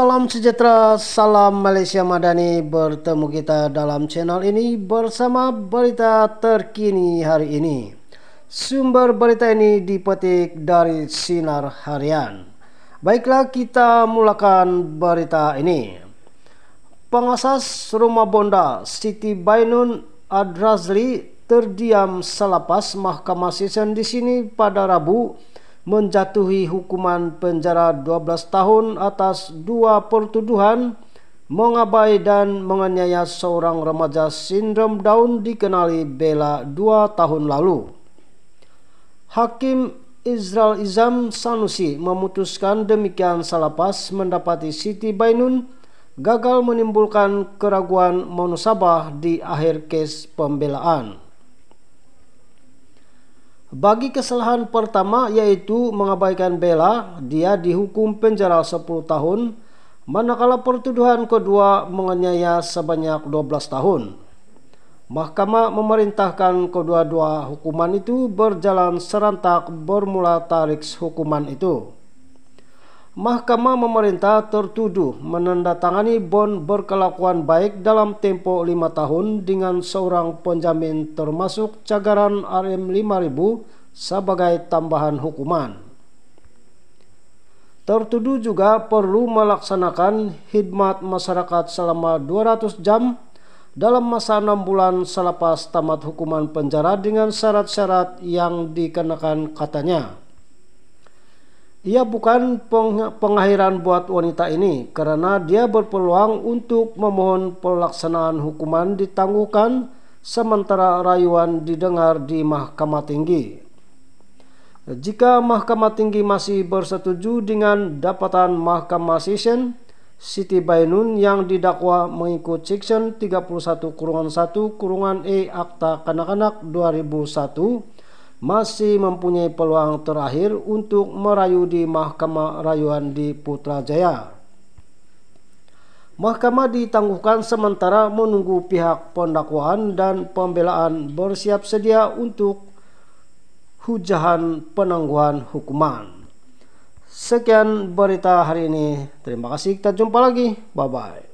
salam sejahtera, salam Malaysia Madani. Bertemu kita dalam channel ini bersama berita terkini hari ini. Sumber berita ini dipetik dari Sinar Harian. Baiklah kita mulakan berita ini. Pengasas rumah bonda Siti Bainun Adrazli terdiam selepas Mahkamah Sesion di sini pada Rabu menjatuhi hukuman penjara 12 tahun atas dua pertuduhan mengabai dan menganiaya seorang remaja sindrom Down dikenali Bella dua tahun lalu. Hakim Israel Izam Sanusi memutuskan demikian selepas mendapati Siti Bainun gagal menimbulkan keraguan manusabah di akhir kes pembelaan. Bagi kesalahan pertama yaitu mengabaikan bela, dia dihukum penjara 10 tahun, manakala pertuduhan kedua menganiaya sebanyak 12 tahun. Mahkamah memerintahkan kedua-dua hukuman itu berjalan serentak bermula tarik hukuman itu. Mahkamah memerintah tertuduh menandatangani bon berkelakuan baik dalam tempo lima tahun dengan seorang penjamin termasuk cagaran RM5000 sebagai tambahan hukuman. Tertuduh juga perlu melaksanakan khidmat masyarakat selama 200 jam dalam masa enam bulan selepas tamat hukuman penjara dengan syarat-syarat yang dikenakan katanya. Ia bukan peng pengakhiran buat wanita ini karena dia berpeluang untuk memohon pelaksanaan hukuman ditangguhkan sementara rayuan didengar di Mahkamah Tinggi. Jika Mahkamah Tinggi masih bersetuju dengan dapatan Mahkamah Session, Siti Bainun yang didakwa mengikut Section 31 kurungan 1 kurungan E Akta Kanak-Kanak 2001 masih mempunyai peluang terakhir untuk merayu di Mahkamah Rayuan di Putrajaya. Mahkamah ditangguhkan sementara menunggu pihak pendakwaan dan pembelaan bersiap sedia untuk hujahan penangguhan hukuman. Sekian berita hari ini. Terima kasih. Kita jumpa lagi. Bye bye.